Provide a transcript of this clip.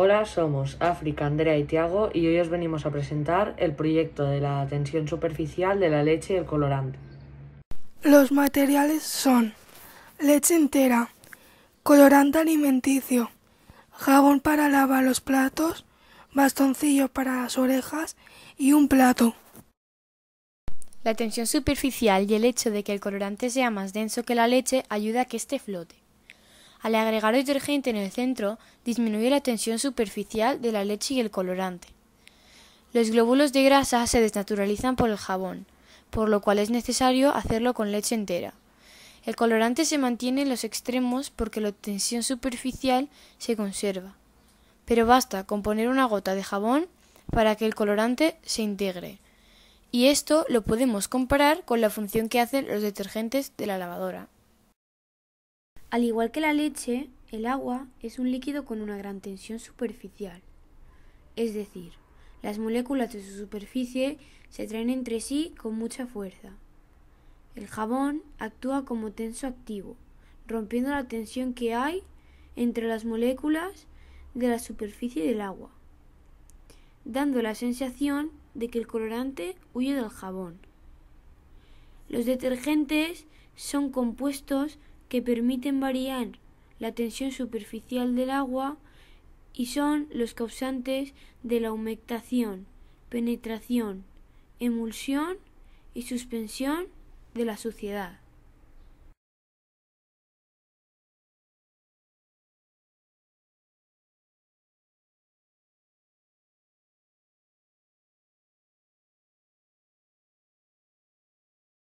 Hola, somos África, Andrea y Tiago y hoy os venimos a presentar el proyecto de la tensión superficial de la leche y el colorante. Los materiales son leche entera, colorante alimenticio, jabón para lavar los platos, bastoncillo para las orejas y un plato. La tensión superficial y el hecho de que el colorante sea más denso que la leche ayuda a que este flote. Al agregar detergente en el centro, disminuye la tensión superficial de la leche y el colorante. Los glóbulos de grasa se desnaturalizan por el jabón, por lo cual es necesario hacerlo con leche entera. El colorante se mantiene en los extremos porque la tensión superficial se conserva. Pero basta con poner una gota de jabón para que el colorante se integre. Y esto lo podemos comparar con la función que hacen los detergentes de la lavadora. Al igual que la leche, el agua es un líquido con una gran tensión superficial. Es decir, las moléculas de su superficie se traen entre sí con mucha fuerza. El jabón actúa como tenso activo, rompiendo la tensión que hay entre las moléculas de la superficie del agua, dando la sensación de que el colorante huye del jabón. Los detergentes son compuestos que permiten variar la tensión superficial del agua y son los causantes de la humectación, penetración, emulsión y suspensión de la suciedad.